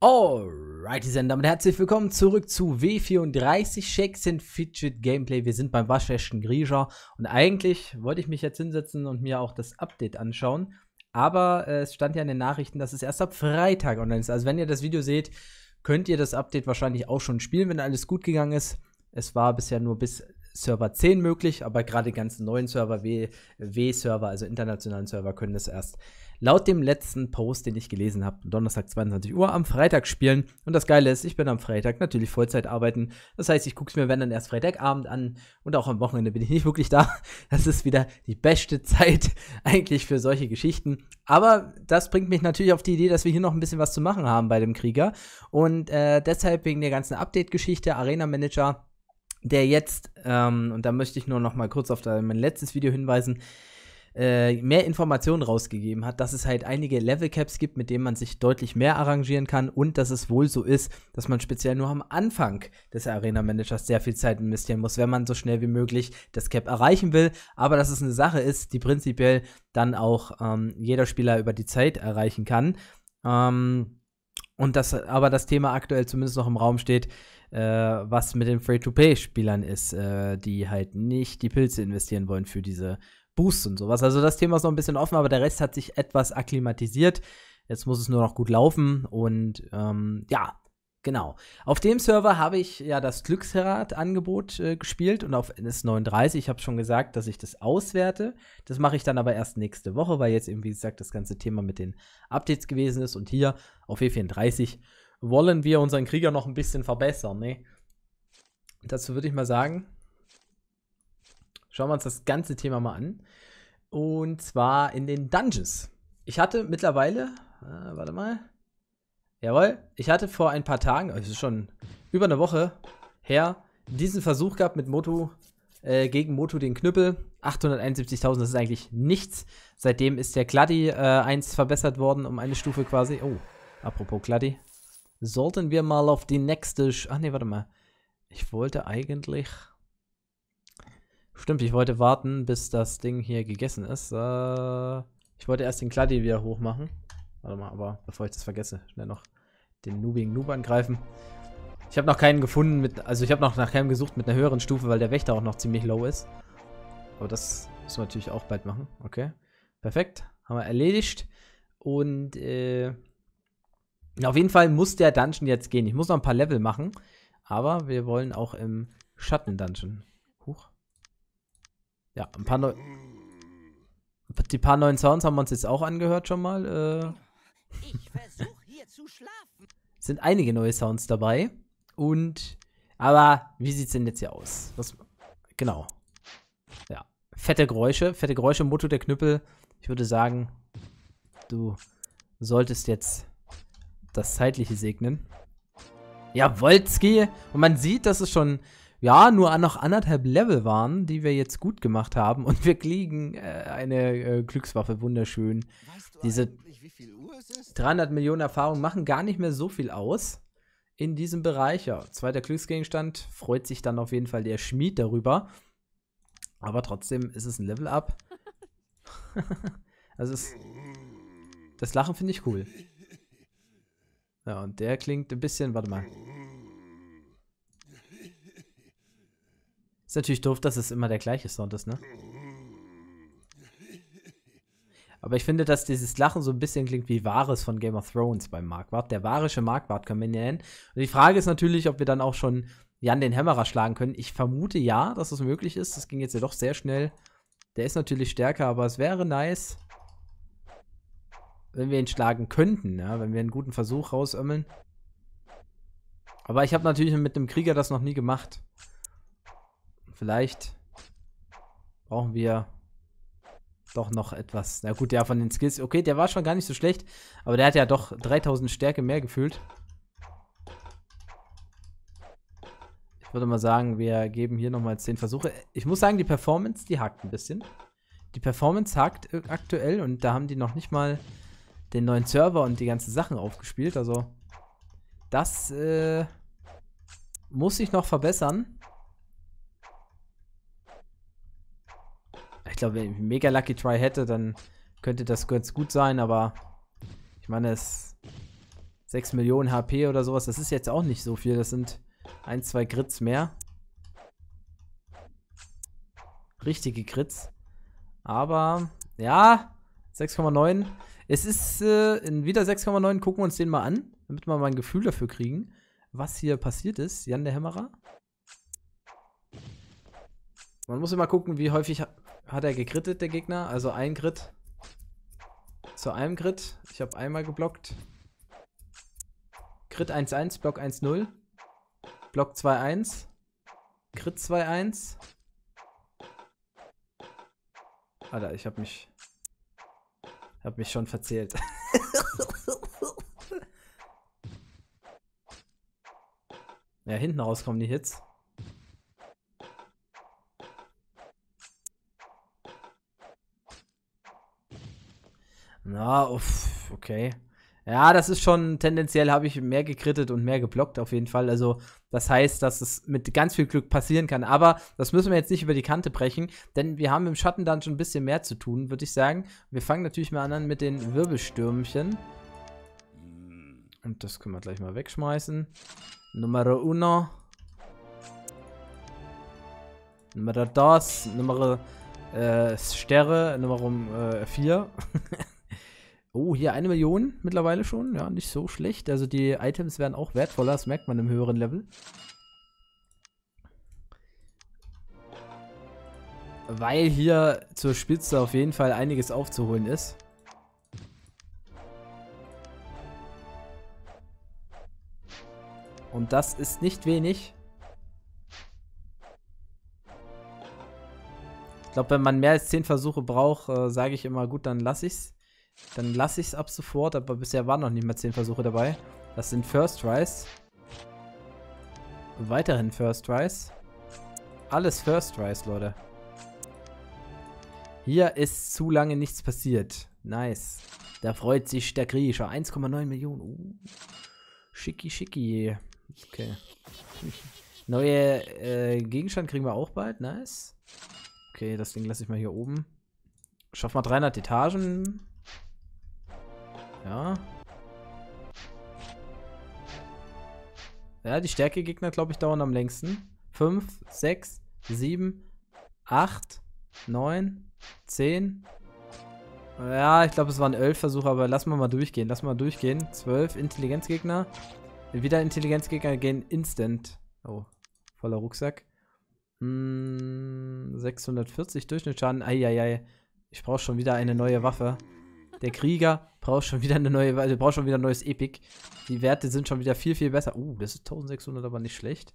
Alrighty, Sender, damit herzlich willkommen zurück zu W34 Shakes and Fidget Gameplay. Wir sind beim waschwäschen Grieger und eigentlich wollte ich mich jetzt hinsetzen und mir auch das Update anschauen. Aber äh, es stand ja in den Nachrichten, dass es erst ab Freitag online ist. Also wenn ihr das Video seht, könnt ihr das Update wahrscheinlich auch schon spielen, wenn alles gut gegangen ist. Es war bisher nur bis Server 10 möglich, aber gerade die ganzen neuen Server, W-Server, also internationalen Server, können das erst laut dem letzten Post, den ich gelesen habe, Donnerstag 22 Uhr, am Freitag spielen. Und das Geile ist, ich bin am Freitag natürlich Vollzeit arbeiten. Das heißt, ich gucke es mir wenn dann erst Freitagabend an und auch am Wochenende bin ich nicht wirklich da. Das ist wieder die beste Zeit eigentlich für solche Geschichten. Aber das bringt mich natürlich auf die Idee, dass wir hier noch ein bisschen was zu machen haben bei dem Krieger. Und äh, deshalb wegen der ganzen Update-Geschichte, Arena Manager der jetzt, ähm, und da möchte ich nur noch mal kurz auf mein letztes Video hinweisen, äh, mehr Informationen rausgegeben hat, dass es halt einige Level-Caps gibt, mit denen man sich deutlich mehr arrangieren kann und dass es wohl so ist, dass man speziell nur am Anfang des Arena-Managers sehr viel Zeit investieren muss, wenn man so schnell wie möglich das Cap erreichen will, aber dass es eine Sache ist, die prinzipiell dann auch ähm, jeder Spieler über die Zeit erreichen kann. Ähm, und dass aber das Thema aktuell zumindest noch im Raum steht, äh, was mit den Free-to-Pay-Spielern ist, äh, die halt nicht die Pilze investieren wollen für diese Boosts und sowas. Also das Thema ist noch ein bisschen offen, aber der Rest hat sich etwas akklimatisiert. Jetzt muss es nur noch gut laufen und ähm, ja, genau. Auf dem Server habe ich ja das glücksherat angebot äh, gespielt und auf NS39, ich habe schon gesagt, dass ich das auswerte. Das mache ich dann aber erst nächste Woche, weil jetzt eben, wie gesagt, das ganze Thema mit den Updates gewesen ist. Und hier auf E34 wollen wir unseren Krieger noch ein bisschen verbessern, ne? Dazu würde ich mal sagen, schauen wir uns das ganze Thema mal an. Und zwar in den Dungeons. Ich hatte mittlerweile, äh, warte mal, Jawohl, ich hatte vor ein paar Tagen, also es ist schon über eine Woche her, diesen Versuch gehabt mit Moto, äh, gegen Moto den Knüppel. 871.000, das ist eigentlich nichts. Seitdem ist der Gladdy äh, verbessert worden, um eine Stufe quasi. Oh, apropos Kladdi. Sollten wir mal auf die nächste. Sch Ach nee, warte mal. Ich wollte eigentlich. Stimmt, ich wollte warten, bis das Ding hier gegessen ist. Äh, ich wollte erst den Kladdi wieder hochmachen. Warte mal, aber bevor ich das vergesse, schnell noch den Noobing Noob angreifen. Ich habe noch keinen gefunden mit, also ich habe noch nach keinem gesucht mit einer höheren Stufe, weil der Wächter auch noch ziemlich low ist. Aber das müssen wir natürlich auch bald machen. Okay, perfekt. Haben wir erledigt. Und äh, auf jeden Fall muss der Dungeon jetzt gehen. Ich muss noch ein paar Level machen. Aber wir wollen auch im Schatten-Dungeon. Huch. Ja, ein paar neue... Die paar neuen Sounds haben wir uns jetzt auch angehört schon mal. Äh, ich versuche hier zu schlafen. Sind einige neue Sounds dabei. Und. Aber wie sieht's denn jetzt hier aus? Das, genau. Ja. Fette Geräusche. Fette Geräusche, Motto der Knüppel. Ich würde sagen, du solltest jetzt das Zeitliche segnen. Ja, Wolski. Und man sieht, dass es schon ja nur noch anderthalb Level waren, die wir jetzt gut gemacht haben und wir kriegen äh, eine äh, Glückswaffe, wunderschön. Weißt du Diese 300 Millionen Erfahrungen machen gar nicht mehr so viel aus in diesem Bereich. Ja, zweiter Glücksgegenstand, freut sich dann auf jeden Fall der Schmied darüber. Aber trotzdem ist es ein Level-Up. also es, das Lachen finde ich cool. Ja, und der klingt ein bisschen, warte mal. Ist natürlich doof, dass es immer der gleiche Sound ist, ne? Aber ich finde, dass dieses Lachen so ein bisschen klingt wie Wahres von Game of Thrones beim Markwart. Der wahrische Markwart können wir ihn nennen. Und die Frage ist natürlich, ob wir dann auch schon Jan den Hämmerer schlagen können. Ich vermute ja, dass es das möglich ist. Das ging jetzt ja doch sehr schnell. Der ist natürlich stärker, aber es wäre nice, wenn wir ihn schlagen könnten, ja? wenn wir einen guten Versuch rausömmeln. Aber ich habe natürlich mit einem Krieger das noch nie gemacht. Vielleicht brauchen wir doch noch etwas. Na gut, ja, von den Skills. Okay, der war schon gar nicht so schlecht, aber der hat ja doch 3000 Stärke mehr gefühlt. Ich würde mal sagen, wir geben hier nochmal 10 Versuche. Ich muss sagen, die Performance, die hakt ein bisschen. Die Performance hakt äh, aktuell und da haben die noch nicht mal den neuen Server und die ganzen Sachen aufgespielt. Also, das äh, muss ich noch verbessern. ich glaube, wenn ich einen mega Lucky Try hätte, dann könnte das ganz gut sein, aber ich meine, es 6 Millionen HP oder sowas, das ist jetzt auch nicht so viel. Das sind ein, zwei Grits mehr. Richtige Grits. Aber, ja, 6,9. Es ist äh, in wieder 6,9. Gucken wir uns den mal an, damit wir mal ein Gefühl dafür kriegen, was hier passiert ist. Jan der Hämmerer. Man muss immer gucken, wie häufig hat er gekrittet, der Gegner? Also ein Crit. Zu einem Crit. Ich habe einmal geblockt. Crit 1-1, Block 1-0. Block 2-1. Crit 2-1. Alter, ich habe mich... habe mich schon verzählt. ja, hinten rauskommen die Hits. Na, uff, okay. Ja, das ist schon tendenziell, habe ich mehr gekrittet und mehr geblockt auf jeden Fall. Also, das heißt, dass es mit ganz viel Glück passieren kann. Aber das müssen wir jetzt nicht über die Kante brechen, denn wir haben im Schatten dann schon ein bisschen mehr zu tun, würde ich sagen. Wir fangen natürlich mal an mit den Wirbelstürmchen. Und das können wir gleich mal wegschmeißen. Numero uno. Numero dos. Numero äh, Sterre. Nummer äh, vier. Oh, hier eine Million mittlerweile schon. Ja, nicht so schlecht. Also die Items werden auch wertvoller, das merkt man im höheren Level. Weil hier zur Spitze auf jeden Fall einiges aufzuholen ist. Und das ist nicht wenig. Ich glaube, wenn man mehr als 10 Versuche braucht, äh, sage ich immer, gut, dann lasse ich's. Dann lasse ich es ab sofort, aber bisher waren noch nicht mal 10 Versuche dabei. Das sind First Tries. Weiterhin First Tries. Alles First Tries, Leute. Hier ist zu lange nichts passiert. Nice. Da freut sich der Griecher. 1,9 Millionen. Uh. Schicki, schicki. Okay. Neue äh, Gegenstand kriegen wir auch bald. Nice. Okay, das Ding lasse ich mal hier oben. Schaff mal 300 Etagen. Ja. Ja, die Stärke-Gegner, glaube ich, dauern am längsten. 5, 6, 7, 8, 9, 10. Ja, ich glaube, es waren 11 Versuche, aber lass mal mal durchgehen. Lass mal durchgehen. 12 Intelligenzgegner. Wieder Intelligenzgegner gehen instant. Oh, voller Rucksack. Hm, 640 Durchschnittsschaden. Eieiei. Ich brauche schon wieder eine neue Waffe. Der Krieger braucht schon wieder eine neue, also braucht schon wieder ein neues Epic. Die Werte sind schon wieder viel, viel besser. Uh, das ist 1600 aber nicht schlecht.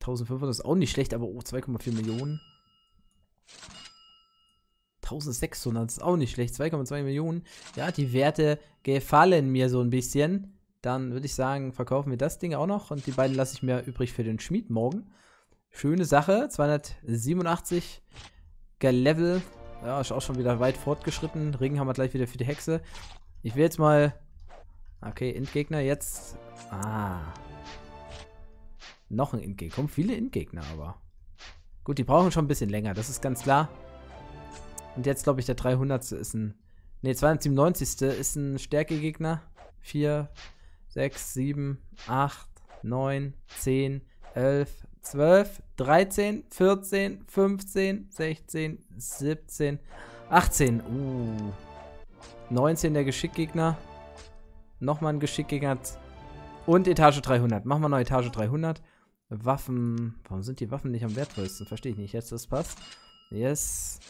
1500 ist auch nicht schlecht, aber oh, 2,4 Millionen. 1600 ist auch nicht schlecht. 2,2 Millionen. Ja, die Werte gefallen mir so ein bisschen. Dann würde ich sagen, verkaufen wir das Ding auch noch. Und die beiden lasse ich mir übrig für den Schmied morgen. Schöne Sache. 287 Level ja, ist auch schon wieder weit fortgeschritten. Regen haben wir gleich wieder für die Hexe. Ich will jetzt mal... Okay, Endgegner jetzt... Ah. Noch ein Endgegner. Kommen viele Endgegner aber. Gut, die brauchen schon ein bisschen länger. Das ist ganz klar. Und jetzt, glaube ich, der 300. ist ein... Ne, 297. ist ein Stärkegegner. 4, 6, 7, 8, 9, 10, 11, 12, 13, 14, 15, 16, 17, 18. Uh. 19 der Geschickgegner. Nochmal ein Geschickgegner. Und Etage 300. Machen wir noch Etage 300. Waffen. Warum sind die Waffen nicht am wertvollsten? Verstehe ich nicht. Jetzt das passt. Yes.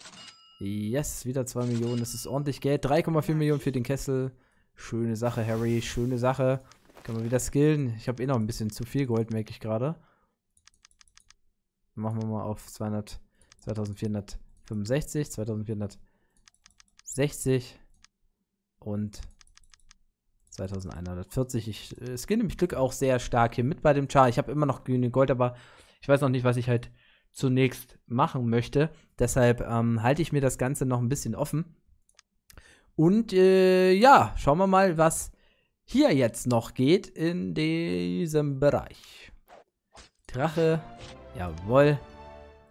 Yes, wieder 2 Millionen. Das ist ordentlich Geld. 3,4 Millionen für den Kessel. Schöne Sache, Harry. Schöne Sache. Können wir wieder skillen. Ich habe eh noch ein bisschen zu viel Gold, merke ich gerade. Machen wir mal auf 200, 2465, 2460 und 2140. Ich, äh, es geht nämlich Glück auch sehr stark hier mit bei dem Char. Ich habe immer noch genügend Gold, aber ich weiß noch nicht, was ich halt zunächst machen möchte. Deshalb ähm, halte ich mir das Ganze noch ein bisschen offen. Und äh, ja, schauen wir mal, was hier jetzt noch geht in diesem Bereich. Drache Jawohl.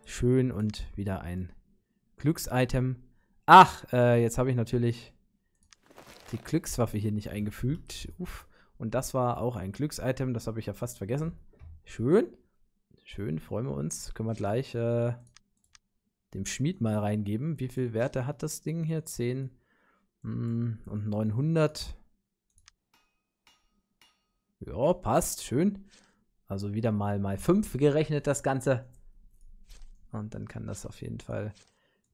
Schön und wieder ein Glücksitem. Ach, äh, jetzt habe ich natürlich die Glückswaffe hier nicht eingefügt. Uff. Und das war auch ein Glücksitem, das habe ich ja fast vergessen. Schön. Schön, freuen wir uns. Können wir gleich äh, dem Schmied mal reingeben. Wie viel Werte hat das Ding hier? 10 mh, hm, und 900. Ja, passt. Schön. Also wieder mal mal 5 gerechnet das Ganze. Und dann kann das auf jeden Fall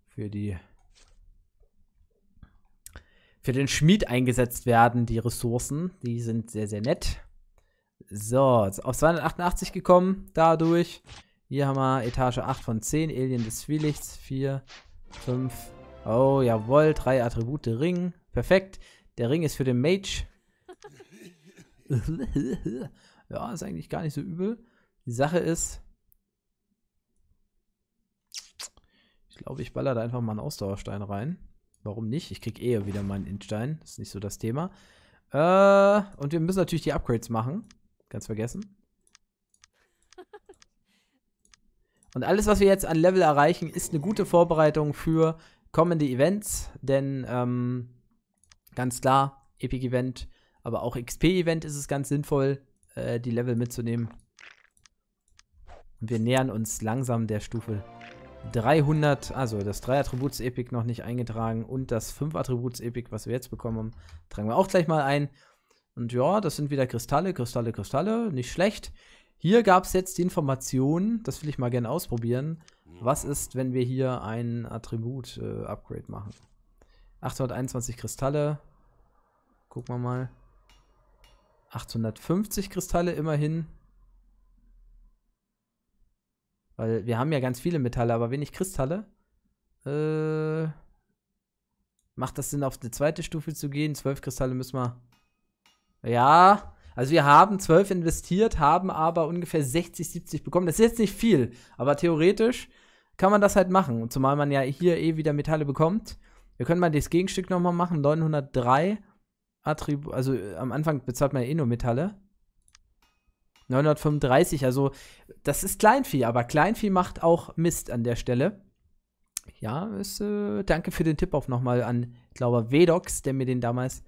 für die für den Schmied eingesetzt werden, die Ressourcen. Die sind sehr, sehr nett. So, jetzt auf 288 gekommen, dadurch. Hier haben wir Etage 8 von 10, Alien des Zwielichts, 4, 5. Oh, jawohl, drei Attribute Ring. Perfekt. Der Ring ist für den Mage. Ja, ist eigentlich gar nicht so übel. Die Sache ist, ich glaube, ich baller da einfach mal einen Ausdauerstein rein. Warum nicht? Ich kriege eher wieder meinen Instein. Ist nicht so das Thema. Äh, und wir müssen natürlich die Upgrades machen. Ganz vergessen. Und alles, was wir jetzt an Level erreichen, ist eine gute Vorbereitung für kommende Events. Denn ähm, ganz klar, Epic Event, aber auch XP Event ist es ganz sinnvoll, äh, die Level mitzunehmen. Und wir nähern uns langsam der Stufe 300, also das 3 attributs epic noch nicht eingetragen und das 5 attributs epic was wir jetzt bekommen haben, tragen wir auch gleich mal ein. Und ja, das sind wieder Kristalle, Kristalle, Kristalle, nicht schlecht. Hier gab es jetzt die Information, das will ich mal gerne ausprobieren, was ist, wenn wir hier ein Attribut-Upgrade äh, machen. 821 Kristalle, gucken wir mal. 850 Kristalle immerhin. Weil wir haben ja ganz viele Metalle, aber wenig Kristalle. Äh, macht das Sinn, auf die zweite Stufe zu gehen? 12 Kristalle müssen wir... Ja, also wir haben 12 investiert, haben aber ungefähr 60, 70 bekommen. Das ist jetzt nicht viel, aber theoretisch kann man das halt machen. Und zumal man ja hier eh wieder Metalle bekommt. Wir können mal das Gegenstück nochmal machen. 903 Attribut, also äh, am Anfang bezahlt man ja eh nur Metalle. 935, also das ist Kleinvieh, aber Kleinvieh macht auch Mist an der Stelle. Ja, ist, äh, danke für den Tipp auch nochmal an, ich glaube Vedox, der mir den damals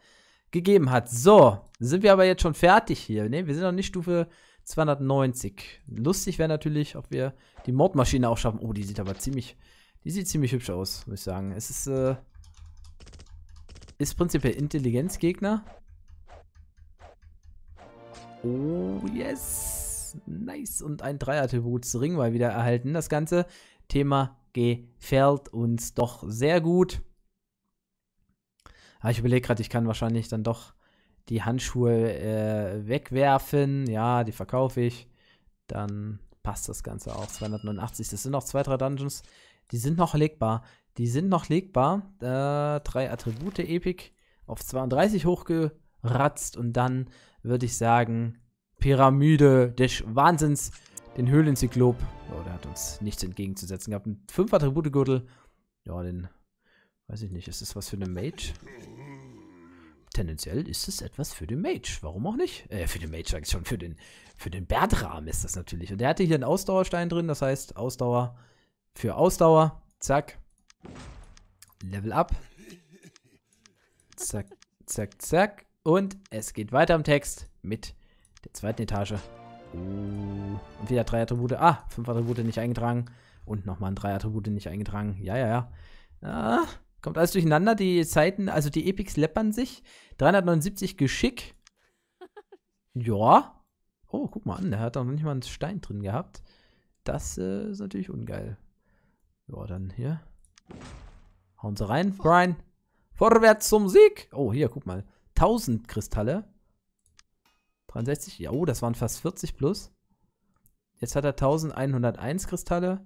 gegeben hat. So, sind wir aber jetzt schon fertig hier. Ne, wir sind noch nicht Stufe 290. Lustig wäre natürlich, ob wir die Mordmaschine auch schaffen. Oh, die sieht aber ziemlich, die sieht ziemlich hübsch aus, muss ich sagen. Es ist, äh, ist prinzipiell Intelligenzgegner. Oh, yes. Nice. Und ein Dreier-Attributsring mal wieder erhalten. Das ganze Thema gefällt uns doch sehr gut. Aber ah, ich überlege gerade, ich kann wahrscheinlich dann doch die Handschuhe äh, wegwerfen. Ja, die verkaufe ich. Dann passt das Ganze auch. 289. Das sind noch zwei, drei Dungeons. Die sind noch legbar. Die sind noch legbar. Äh, drei Attribute Epic auf 32 hochgeratzt und dann würde ich sagen, Pyramide des Wahnsinns, den Höhlenzyklop. Oh, der hat uns nichts entgegenzusetzen gehabt. Ein 5 Attribute-Gürtel. Ja, den weiß ich nicht. Ist das was für eine Mage? Tendenziell ist es etwas für den Mage. Warum auch nicht? Äh, für den Mage sage ich schon. Für den, für den Bertram ist das natürlich. Und der hatte hier einen Ausdauerstein drin. Das heißt, Ausdauer für Ausdauer. Zack. Level up. Zack, zack, zack. Und es geht weiter im Text mit der zweiten Etage. Uh, und wieder drei Attribute. Ah, fünf Attribute nicht eingetragen. Und nochmal drei Attribute nicht eingetragen. Ja, ja, ja. Ah, kommt alles durcheinander. Die Zeiten, also die Epics läppern sich. 379 Geschick. Ja. Oh, guck mal an. Der hat doch noch nicht mal einen Stein drin gehabt. Das äh, ist natürlich ungeil. Ja, dann hier. Hauen sie rein, Brian. Vorwärts zum Sieg. Oh, hier, guck mal. 1000 Kristalle. 63. Ja, oh, das waren fast 40 plus. Jetzt hat er 1101 Kristalle.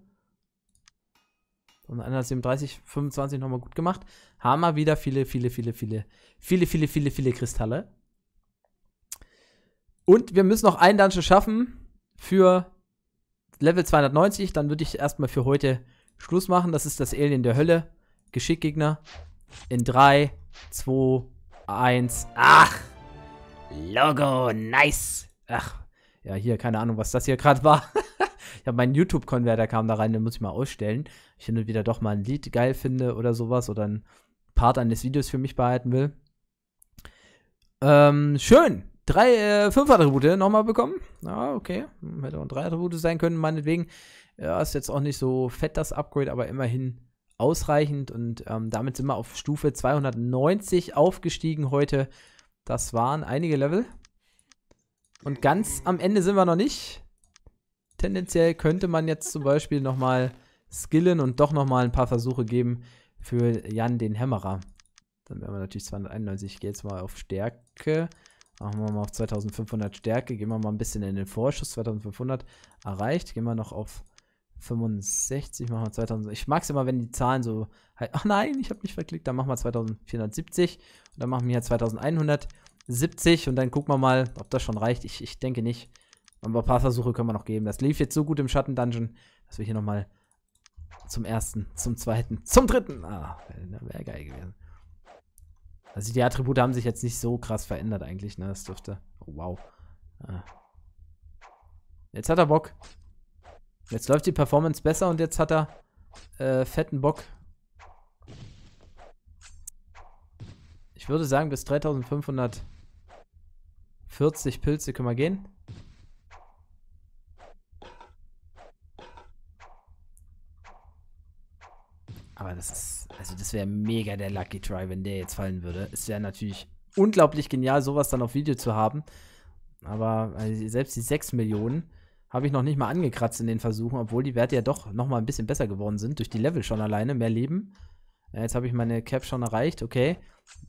Und 137, 25 nochmal gut gemacht. Haben wir wieder viele, viele, viele, viele, viele, viele, viele, viele Kristalle. Und wir müssen noch einen Dungeon schaffen für Level 290. Dann würde ich erstmal für heute Schluss machen. Das ist das Alien der Hölle. Geschickgegner. In 3, 2, 1. Ach! Logo, nice! Ach, ja, hier, keine Ahnung, was das hier gerade war. ich habe meinen YouTube-Konverter kam da rein, den muss ich mal ausstellen. Ich hin und wieder doch mal ein Lied geil finde oder sowas oder ein Part eines Videos für mich behalten will. Ähm, schön. Drei, äh, fünf Attribute nochmal bekommen. Ah, okay. Hätte auch drei Attribute sein können, meinetwegen. Ja, ist jetzt auch nicht so fett das Upgrade, aber immerhin ausreichend und ähm, damit sind wir auf Stufe 290 aufgestiegen heute. Das waren einige Level. Und ganz am Ende sind wir noch nicht. Tendenziell könnte man jetzt zum Beispiel nochmal skillen und doch nochmal ein paar Versuche geben für Jan den Hämmerer. Dann wären wir natürlich 291. Ich gehe jetzt mal auf Stärke. Machen wir mal auf 2500 Stärke. Gehen wir mal ein bisschen in den Vorschuss. 2500 erreicht. Gehen wir noch auf 65 machen wir 2000. Ich mag es immer, wenn die Zahlen so halt, ach nein, ich habe mich verklickt, dann machen wir 2470 und dann machen wir hier 2170 und dann gucken wir mal, ob das schon reicht. Ich, ich denke nicht. Aber ein paar Versuche können wir noch geben. Das lief jetzt so gut im Schatten-Dungeon, dass wir hier nochmal zum ersten, zum zweiten, zum dritten. Ah, wäre geil gewesen. Also die Attribute haben sich jetzt nicht so krass verändert eigentlich, ne? Das dürfte. Oh, wow. Ah. Jetzt hat er Bock. Jetzt läuft die Performance besser und jetzt hat er äh, fetten Bock. Ich würde sagen, bis 3540 Pilze können wir gehen. Aber das ist, also das wäre mega der Lucky Try, wenn der jetzt fallen würde. Ist ja natürlich unglaublich genial, sowas dann auf Video zu haben. Aber also selbst die 6 Millionen habe ich noch nicht mal angekratzt in den Versuchen, obwohl die Werte ja doch nochmal ein bisschen besser geworden sind. Durch die Level schon alleine, mehr Leben. Ja, äh, jetzt habe ich meine Cap schon erreicht, okay.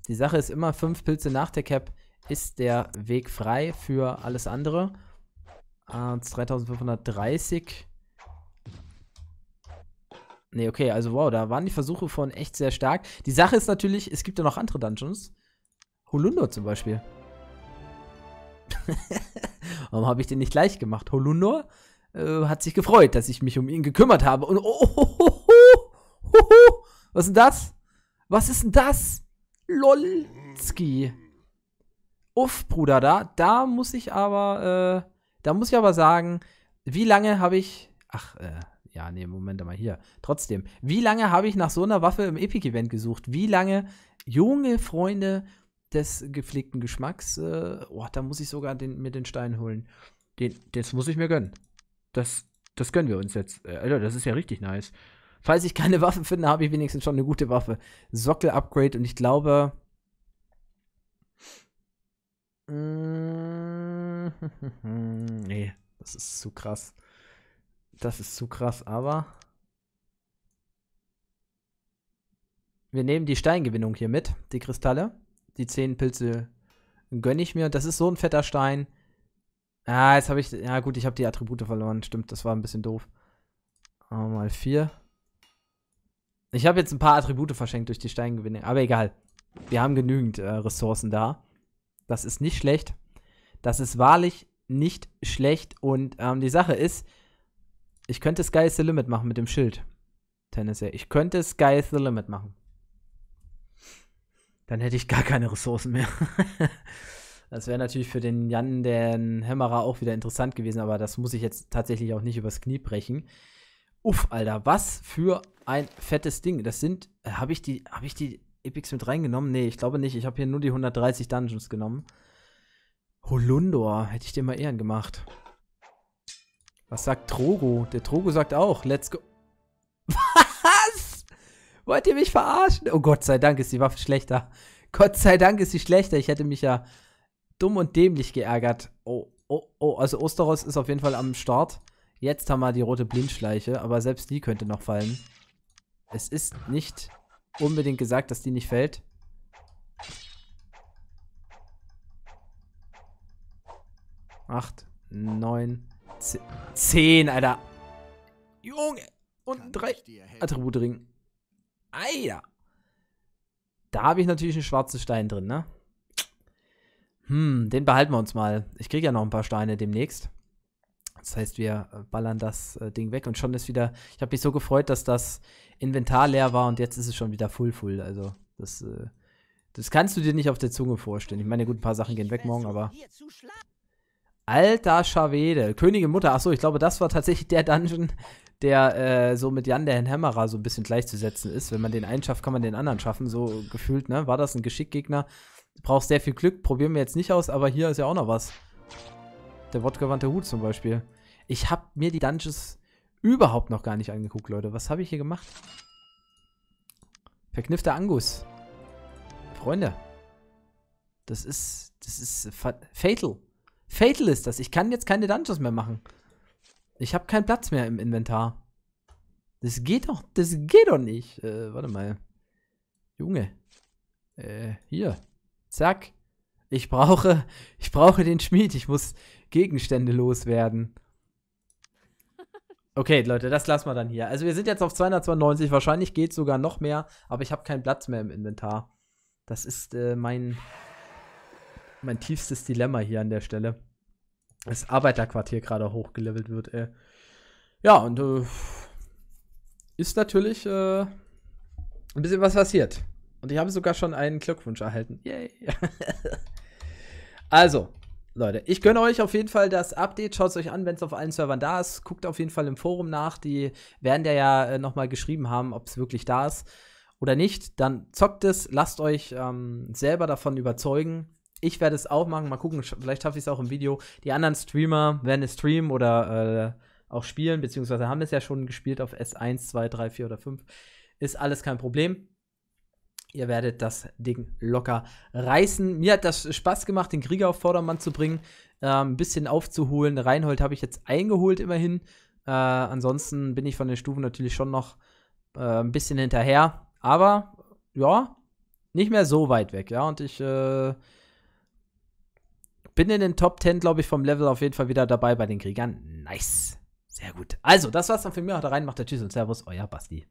Die Sache ist immer, fünf Pilze nach der Cap ist der Weg frei für alles andere. Äh, 3530. Ne, okay, also wow, da waren die Versuche von echt sehr stark. Die Sache ist natürlich, es gibt ja noch andere Dungeons. Holundo zum Beispiel. Warum habe ich den nicht gleich gemacht? Holundor äh, hat sich gefreut, dass ich mich um ihn gekümmert habe. Und oh, oh, oh, oh, oh, was ist denn das? Was ist denn das? Lolski. Uff, Bruder, da, da muss ich aber, äh, da muss ich aber sagen, wie lange habe ich, ach, äh, ja, nee, Moment mal hier. Trotzdem, wie lange habe ich nach so einer Waffe im Epic-Event gesucht? Wie lange, junge Freunde, des gepflegten Geschmacks, äh, oh, da muss ich sogar den, mir den Stein holen. Den, das muss ich mir gönnen. Das, das gönnen wir uns jetzt. Äh, Alter, das ist ja richtig nice. Falls ich keine Waffe finde, habe ich wenigstens schon eine gute Waffe. Sockel-Upgrade und ich glaube. Mm, nee, das ist zu krass. Das ist zu krass, aber. Wir nehmen die Steingewinnung hier mit, die Kristalle die zehn Pilze gönne ich mir. Das ist so ein fetter Stein. Ah, jetzt habe ich. Ja, gut, ich habe die Attribute verloren. Stimmt, das war ein bisschen doof. Oh, mal vier. Ich habe jetzt ein paar Attribute verschenkt durch die Steingewinne. Aber egal. Wir haben genügend äh, Ressourcen da. Das ist nicht schlecht. Das ist wahrlich nicht schlecht. Und ähm, die Sache ist, ich könnte Sky is the Limit machen mit dem Schild. Tennessee. Ich könnte Sky is the Limit machen dann hätte ich gar keine Ressourcen mehr. das wäre natürlich für den Jan, den Hämmerer, auch wieder interessant gewesen, aber das muss ich jetzt tatsächlich auch nicht übers Knie brechen. Uff, Alter, was für ein fettes Ding. Das sind, äh, habe ich die, ich die Epics mit reingenommen? Nee, ich glaube nicht. Ich habe hier nur die 130 Dungeons genommen. Holundor, hätte ich dir mal Ehren gemacht. Was sagt Drogo? Der Drogo sagt auch, let's go. Was? Wollt ihr mich verarschen? Oh Gott sei Dank ist die Waffe schlechter. Gott sei Dank ist sie schlechter. Ich hätte mich ja dumm und dämlich geärgert. Oh, oh, oh. Also Osteros ist auf jeden Fall am Start. Jetzt haben wir die rote Blindschleiche, aber selbst die könnte noch fallen. Es ist nicht unbedingt gesagt, dass die nicht fällt. Acht, neun, zehn, zehn Alter. Junge! Und drei Attributring. Eier. Da habe ich natürlich einen schwarzen Stein drin, ne? Hm, den behalten wir uns mal. Ich kriege ja noch ein paar Steine demnächst. Das heißt, wir äh, ballern das äh, Ding weg und schon ist wieder. Ich habe mich so gefreut, dass das Inventar leer war und jetzt ist es schon wieder full full. Also, das, äh, das kannst du dir nicht auf der Zunge vorstellen. Ich meine, gut, ein paar Sachen gehen weg morgen, aber Alter Schawede, Königin Mutter. Achso, ich glaube, das war tatsächlich der Dungeon, der äh, so mit Jan der Hämmerer so ein bisschen gleichzusetzen ist. Wenn man den einen schafft, kann man den anderen schaffen, so gefühlt, ne? War das ein Geschickgegner? Du brauchst sehr viel Glück, probieren wir jetzt nicht aus, aber hier ist ja auch noch was. Der wortgewandte Hut zum Beispiel. Ich habe mir die Dungeons überhaupt noch gar nicht angeguckt, Leute. Was habe ich hier gemacht? Verkniffter Angus. Freunde. Das ist, das ist fatal. Fatal ist das. Ich kann jetzt keine Dungeons mehr machen. Ich habe keinen Platz mehr im Inventar. Das geht doch, das geht doch nicht. Äh, warte mal. Junge. Äh, hier. Zack. Ich brauche, ich brauche den Schmied. Ich muss Gegenstände loswerden. Okay, Leute, das lassen wir dann hier. Also wir sind jetzt auf 292. Wahrscheinlich geht sogar noch mehr, aber ich habe keinen Platz mehr im Inventar. Das ist äh, mein mein tiefstes Dilemma hier an der Stelle. Das Arbeiterquartier gerade hochgelevelt wird, ey. Ja, und äh, ist natürlich äh, ein bisschen was passiert. Und ich habe sogar schon einen Glückwunsch erhalten. Yay. also, Leute, ich gönne euch auf jeden Fall das Update. Schaut es euch an, wenn es auf allen Servern da ist. Guckt auf jeden Fall im Forum nach. Die werden ja, äh, nochmal geschrieben haben, ob es wirklich da ist oder nicht. Dann zockt es, lasst euch ähm, selber davon überzeugen ich werde es auch machen. Mal gucken, vielleicht schaffe ich es auch im Video. Die anderen Streamer werden es streamen oder äh, auch spielen, beziehungsweise haben es ja schon gespielt auf S1, 2, 3, 4 oder 5. Ist alles kein Problem. Ihr werdet das Ding locker reißen. Mir hat das Spaß gemacht, den Krieger auf Vordermann zu bringen, äh, ein bisschen aufzuholen. Reinhold habe ich jetzt eingeholt immerhin. Äh, ansonsten bin ich von den Stufen natürlich schon noch äh, ein bisschen hinterher. Aber ja, nicht mehr so weit weg. Ja, und ich äh, bin in den Top 10, glaube ich, vom Level auf jeden Fall wieder dabei bei den Kriegern. Nice. Sehr gut. Also, das war's dann für mich. Haut rein, macht der Tschüss und Servus, euer Basti.